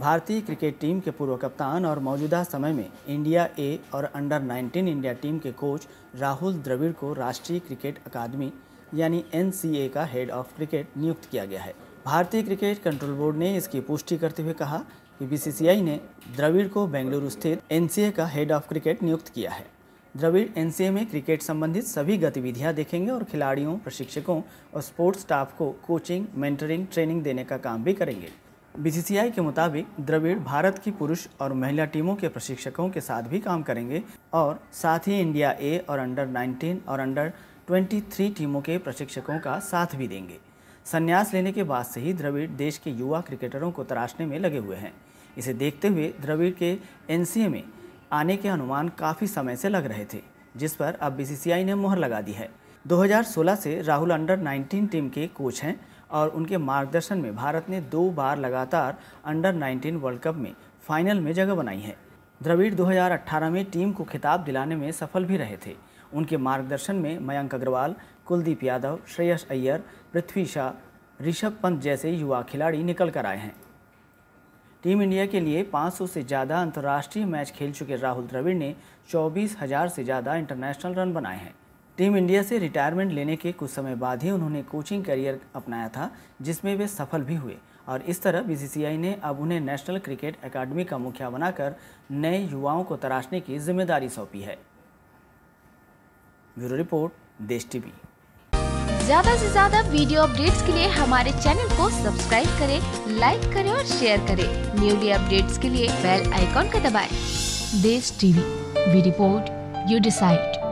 भारतीय cricket team के पूर्व कप्तान और मौजूदा समय में इंडिया ए और अंडर 19 इंडिया टीम के कोच राहुल द्रविड़ को राष्ट्रीय क्रिकेट अकादमी यानी एन का हेड ऑफ क्रिकेट नियुक्त किया गया है भारतीय क्रिकेट कंट्रोल बोर्ड ने इसकी पुष्टि करते हुए कहा कि बी ने द्रविड़ को बेंगलुरु स्थित एन का हेड ऑफ क्रिकेट नियुक्त किया है द्रविड़ एन में क्रिकेट संबंधित सभी गतिविधियां देखेंगे और खिलाड़ियों प्रशिक्षकों और स्पोर्ट्स स्टाफ को कोचिंग मेंटरिंग ट्रेनिंग देने का काम भी करेंगे बीसीसीआई के मुताबिक द्रविड़ भारत की पुरुष और महिला टीमों के प्रशिक्षकों के साथ भी काम करेंगे और साथ ही इंडिया ए और अंडर 19 और अंडर 23 टीमों के प्रशिक्षकों का साथ भी देंगे संन्यास लेने के बाद से ही द्रविड़ देश के युवा क्रिकेटरों को तराशने में लगे हुए हैं इसे देखते हुए द्रविड़ के एन में आने के अनुमान काफ़ी समय से लग रहे थे जिस पर अब बीसीसीआई ने मुहर लगा दी है 2016 से राहुल अंडर 19 टीम के कोच हैं और उनके मार्गदर्शन में भारत ने दो बार लगातार अंडर 19 वर्ल्ड कप में फाइनल में जगह बनाई है द्रविड़ 2018 में टीम को खिताब दिलाने में सफल भी रहे थे उनके मार्गदर्शन में मयंक अग्रवाल कुलदीप यादव श्रेयस अय्यर पृथ्वी शाह ऋषभ पंत जैसे युवा खिलाड़ी निकल कर आए हैं टीम इंडिया के लिए 500 से ज़्यादा अंतर्राष्ट्रीय मैच खेल चुके राहुल द्रविड़ ने चौबीस हज़ार से ज़्यादा इंटरनेशनल रन बनाए हैं टीम इंडिया से रिटायरमेंट लेने के कुछ समय बाद ही उन्होंने कोचिंग करियर अपनाया था जिसमें वे सफल भी हुए और इस तरह बीसीसीआई ने अब उन्हें नेशनल क्रिकेट एकेडमी का मुखिया बनाकर नए युवाओं को तराशने की जिम्मेदारी सौंपी है ब्यूरो रिपोर्ट देश टीवी ज्यादा से ज्यादा वीडियो अपडेट्स के लिए हमारे चैनल को सब्सक्राइब करें, लाइक करें और शेयर करें। न्यूली अपडेट्स के लिए बेल आइकॉन का दबाएं। देश टीवी रिपोर्ट यू डिसाइड